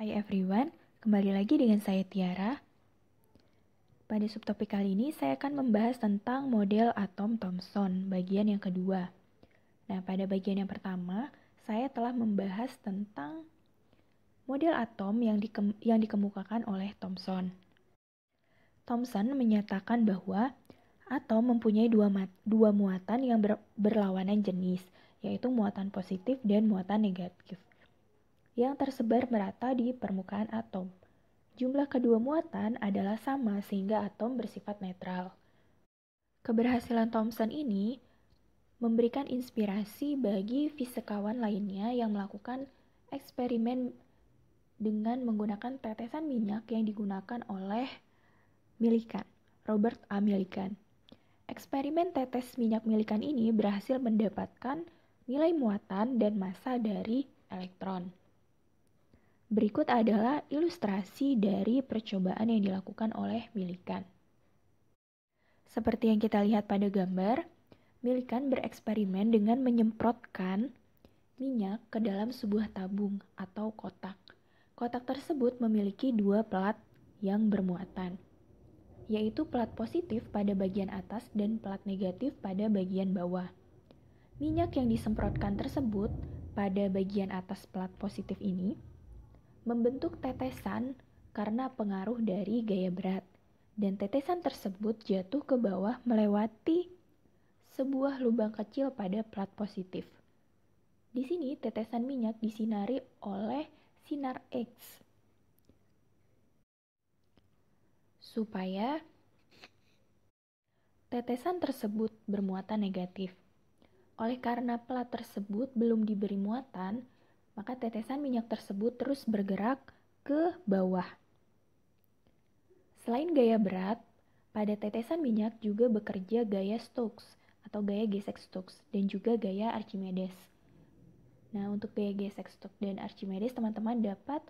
Hai everyone, kembali lagi dengan saya Tiara. Pada subtopik kali ini saya akan membahas tentang model atom Thomson bagian yang kedua. Nah, pada bagian yang pertama, saya telah membahas tentang model atom yang, dikem yang dikemukakan oleh Thomson. Thomson menyatakan bahwa atom mempunyai dua, dua muatan yang ber berlawanan jenis, yaitu muatan positif dan muatan negatif yang tersebar merata di permukaan atom. Jumlah kedua muatan adalah sama sehingga atom bersifat netral. Keberhasilan Thomson ini memberikan inspirasi bagi fisikawan lainnya yang melakukan eksperimen dengan menggunakan tetesan minyak yang digunakan oleh Millikan, Robert A. Millikan. Eksperimen tetes minyak Millikan ini berhasil mendapatkan nilai muatan dan massa dari elektron. Berikut adalah ilustrasi dari percobaan yang dilakukan oleh Milikan. Seperti yang kita lihat pada gambar, Milikan bereksperimen dengan menyemprotkan minyak ke dalam sebuah tabung atau kotak. Kotak tersebut memiliki dua pelat yang bermuatan, yaitu pelat positif pada bagian atas dan pelat negatif pada bagian bawah. Minyak yang disemprotkan tersebut pada bagian atas pelat positif ini membentuk tetesan karena pengaruh dari gaya berat, dan tetesan tersebut jatuh ke bawah melewati sebuah lubang kecil pada plat positif. Di sini, tetesan minyak disinari oleh sinar X supaya tetesan tersebut bermuatan negatif. Oleh karena plat tersebut belum diberi muatan, maka tetesan minyak tersebut terus bergerak ke bawah. Selain gaya berat, pada tetesan minyak juga bekerja gaya Stokes atau gaya gesek Stokes dan juga gaya Archimedes. Nah, untuk gaya gesek Stokes dan Archimedes, teman-teman dapat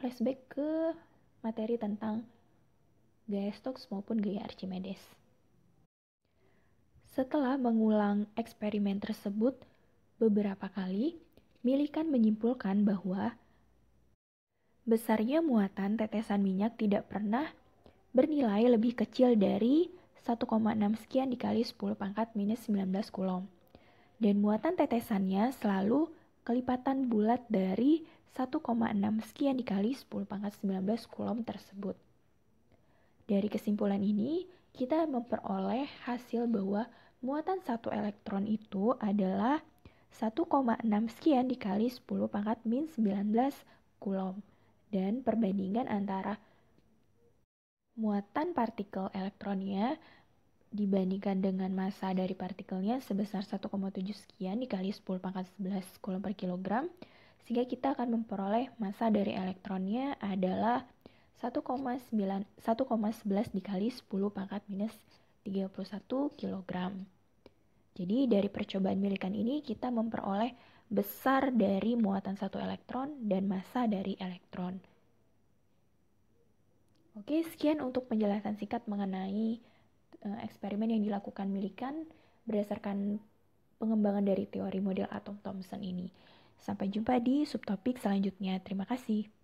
flashback ke materi tentang gaya Stokes maupun gaya Archimedes. Setelah mengulang eksperimen tersebut beberapa kali, Milikan menyimpulkan bahwa besarnya muatan tetesan minyak tidak pernah bernilai lebih kecil dari 1,6 sekian dikali 10 pangkat minus 19 kulom. Dan muatan tetesannya selalu kelipatan bulat dari 1,6 sekian dikali 10 pangkat 19 kulom tersebut. Dari kesimpulan ini, kita memperoleh hasil bahwa muatan satu elektron itu adalah 1,6 sekian dikali 10 pangkat min 19 kulom dan perbandingan antara muatan partikel elektronnya dibandingkan dengan massa dari partikelnya sebesar 1,7 sekian dikali 10 pangkat 11 kulom per kilogram sehingga kita akan memperoleh massa dari elektronnya adalah 1,11 dikali 10 pangkat minus 31 kilogram. Jadi dari percobaan milikan ini kita memperoleh besar dari muatan satu elektron dan massa dari elektron. Oke, sekian untuk penjelasan singkat mengenai eh, eksperimen yang dilakukan milikan berdasarkan pengembangan dari teori model atom Thomson ini. Sampai jumpa di subtopik selanjutnya. Terima kasih.